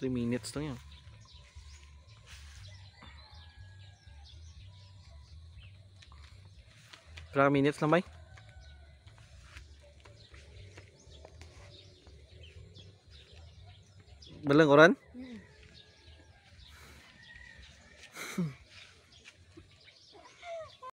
3 minutes lang yan Ilang minutes lang may? Balang oran? Mm -hmm.